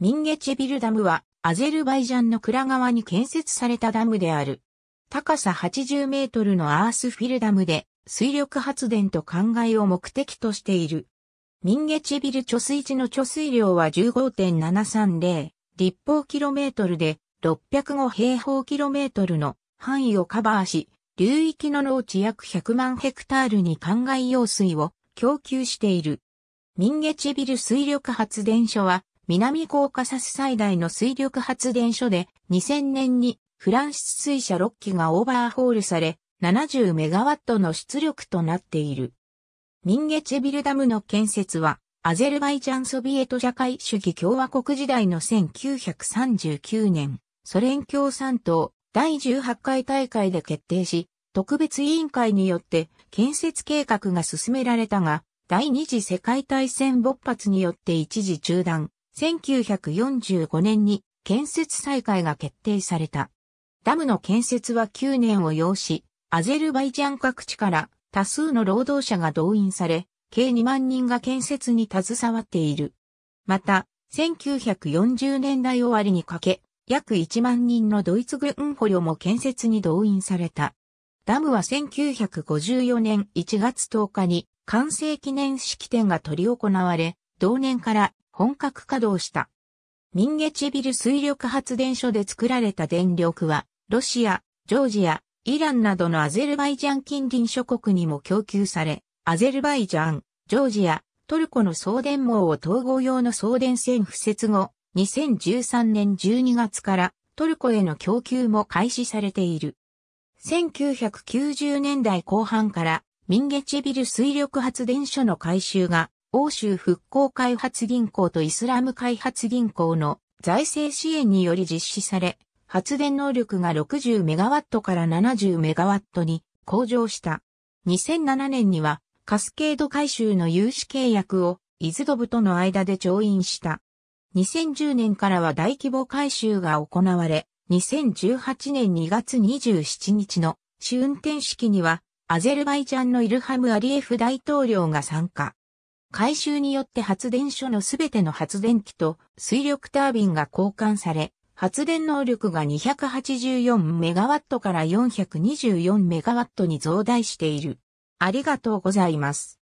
ミンゲチェビルダムは、アゼルバイジャンの倉川に建設されたダムである。高さ80メートルのアースフィルダムで、水力発電と灌漑を目的としている。ミンゲチェビル貯水池の貯水量は15.730立方キロメートルで605平方キロメートルの範囲をカバーし、流域の農地約100万ヘクタールに灌漑用水を供給している。ミンゲチェビル水力発電所は南コーカサス最大の水力発電所で2000年にフランス水車6機がオーバーホールされ70メガワットの出力となっている。ミンゲチェビルダムの建設はアゼルバイジャンソビエト社会主義共和国時代の1939年、ソ連共産党第18回大会で決定し、特別委員会によって建設計画が進められたが、第二次世界大戦勃発によって一時中断。1945年に建設再開が決定された。ダムの建設は9年を要し、アゼルバイジャン各地から多数の労働者が動員され、計2万人が建設に携わっている。また、1940年代終わりにかけ、約1万人のドイツ軍捕虜も建設に動員された。ダムは1954年1月10日に完成記念式典が取り行われ、同年から本格稼働した。ミンゲチェビル水力発電所で作られた電力は、ロシア、ジョージア、イランなどのアゼルバイジャン近隣諸国にも供給され、アゼルバイジャン、ジョージア、トルコの送電網を統合用の送電線敷設後、2013年12月からトルコへの供給も開始されている。1990年代後半からミンゲチェビル水力発電所の改修が欧州復興開発銀行とイスラム開発銀行の財政支援により実施され、発電能力が60メガワットから70メガワットに向上した。2007年にはカスケード回収の融資契約をイズドブとの間で調印した。2010年からは大規模回収が行われ、2018年2月27日の試運転式にはアゼルバイジャンのイルハム・アリエフ大統領が参加。改修によって発電所のすべての発電機と水力タービンが交換され、発電能力が 284MW から 424MW に増大している。ありがとうございます。